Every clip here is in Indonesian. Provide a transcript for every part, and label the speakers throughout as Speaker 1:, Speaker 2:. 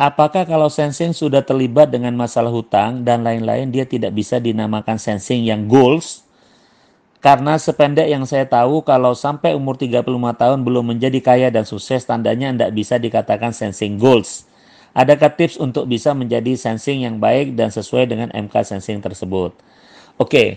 Speaker 1: Apakah kalau sensing sudah terlibat dengan masalah hutang dan lain-lain, dia tidak bisa dinamakan sensing yang goals? Karena sependek yang saya tahu, kalau sampai umur 35 tahun belum menjadi kaya dan sukses, tandanya tidak bisa dikatakan sensing goals. Adakah tips untuk bisa menjadi sensing yang baik dan sesuai dengan MK sensing tersebut? Oke, okay.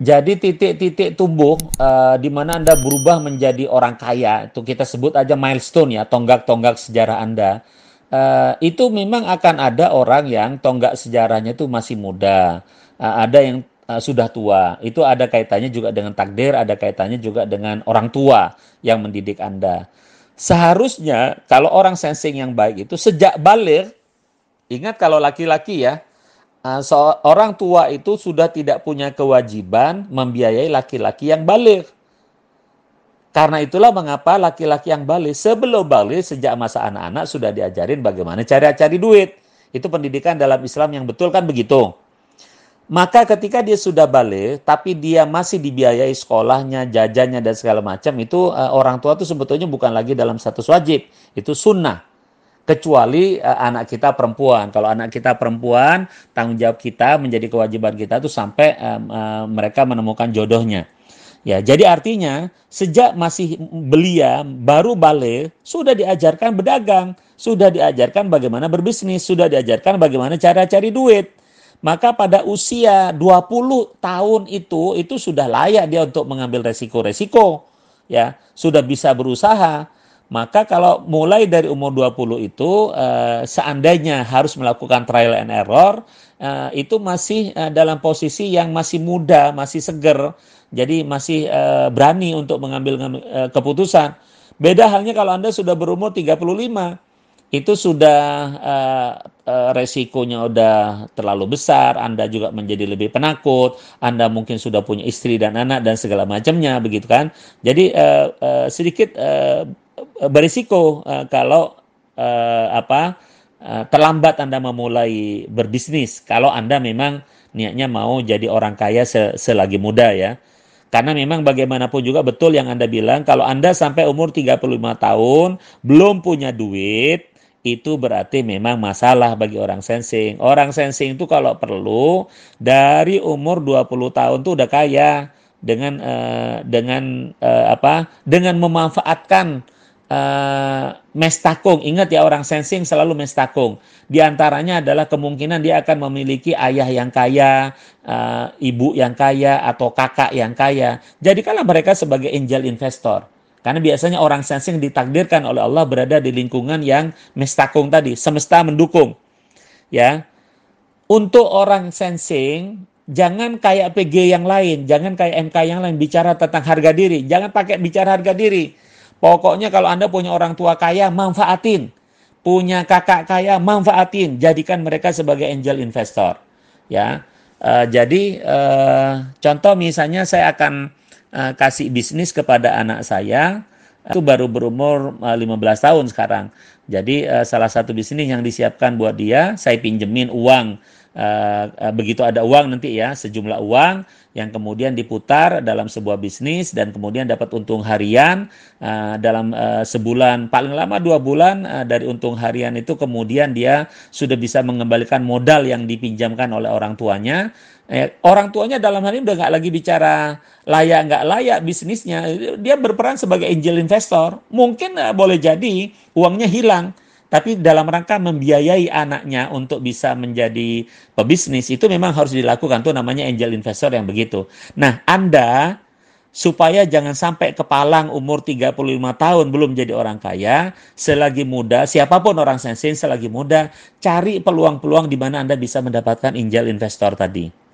Speaker 1: jadi titik-titik tumbuh uh, di mana Anda berubah menjadi orang kaya, itu kita sebut aja milestone ya, tonggak-tonggak sejarah Anda Eh, itu memang akan ada orang yang tonggak sejarahnya itu masih muda, uh, ada yang uh, sudah tua. Itu ada kaitannya juga dengan takdir, ada kaitannya juga dengan orang tua yang mendidik Anda. Seharusnya kalau orang sensing yang baik itu sejak balik, ingat kalau laki-laki ya, seorang tua itu sudah tidak punya kewajiban membiayai laki-laki yang balik. Karena itulah mengapa laki-laki yang balik sebelum balik sejak masa anak-anak sudah diajarin bagaimana cari-cari duit. Itu pendidikan dalam Islam yang betul kan begitu. Maka ketika dia sudah balik tapi dia masih dibiayai sekolahnya, jajannya dan segala macam itu eh, orang tua itu sebetulnya bukan lagi dalam satu wajib, itu sunnah kecuali uh, anak kita perempuan. Kalau anak kita perempuan, tanggung jawab kita menjadi kewajiban kita itu sampai uh, uh, mereka menemukan jodohnya. Ya, jadi artinya sejak masih belia ya, baru balik sudah diajarkan berdagang, sudah diajarkan bagaimana berbisnis, sudah diajarkan bagaimana cara cari duit. Maka pada usia 20 tahun itu itu sudah layak dia untuk mengambil resiko-resiko. Ya, sudah bisa berusaha. Maka kalau mulai dari umur 20 itu eh, seandainya harus melakukan trial and error, eh, itu masih eh, dalam posisi yang masih muda, masih seger jadi masih uh, berani untuk mengambil uh, keputusan. Beda halnya kalau Anda sudah berumur 35, itu sudah uh, uh, resikonya udah terlalu besar, Anda juga menjadi lebih penakut, Anda mungkin sudah punya istri dan anak dan segala macamnya begitu kan. Jadi uh, uh, sedikit uh, berisiko uh, kalau uh, apa uh, terlambat Anda memulai berbisnis kalau Anda memang niatnya mau jadi orang kaya selagi muda ya. Karena memang bagaimanapun juga betul yang Anda bilang, kalau Anda sampai umur 35 tahun belum punya duit, itu berarti memang masalah bagi orang sensing. Orang sensing itu kalau perlu dari umur 20 tahun tuh udah kaya dengan uh, dengan uh, apa? dengan memanfaatkan Eh, mestakung. Ingat ya orang sensing selalu mestakung. Di antaranya adalah kemungkinan dia akan memiliki ayah yang kaya, uh, ibu yang kaya atau kakak yang kaya. Jadi kalau mereka sebagai angel investor. Karena biasanya orang sensing ditakdirkan oleh Allah berada di lingkungan yang mestakung tadi, semesta mendukung. Ya. Untuk orang sensing jangan kayak PG yang lain, jangan kayak MK yang lain bicara tentang harga diri, jangan pakai bicara harga diri Pokoknya kalau Anda punya orang tua kaya, manfaatin. Punya kakak kaya, manfaatin. Jadikan mereka sebagai angel investor. Ya. Uh, jadi uh, contoh misalnya saya akan uh, kasih bisnis kepada anak saya itu baru berumur 15 tahun sekarang. Jadi salah satu bisnis yang disiapkan buat dia, saya pinjemin uang Eh, eh, begitu ada uang nanti ya sejumlah uang yang kemudian diputar dalam sebuah bisnis dan kemudian dapat untung harian uh, dalam uh, sebulan paling lama dua bulan uh, dari untung harian itu kemudian dia sudah bisa mengembalikan modal yang dipinjamkan oleh orang tuanya eh, orang tuanya dalam hal ini udah nggak lagi bicara layak nggak layak bisnisnya dia berperan sebagai angel investor mungkin uh, boleh jadi uangnya hilang tapi dalam rangka membiayai anaknya untuk bisa menjadi pebisnis itu memang harus dilakukan tuh namanya angel investor yang begitu. Nah, Anda supaya jangan sampai kepalang umur 35 tahun belum jadi orang kaya, selagi muda, siapapun orang sensin selagi muda, cari peluang-peluang di mana Anda bisa mendapatkan angel investor tadi.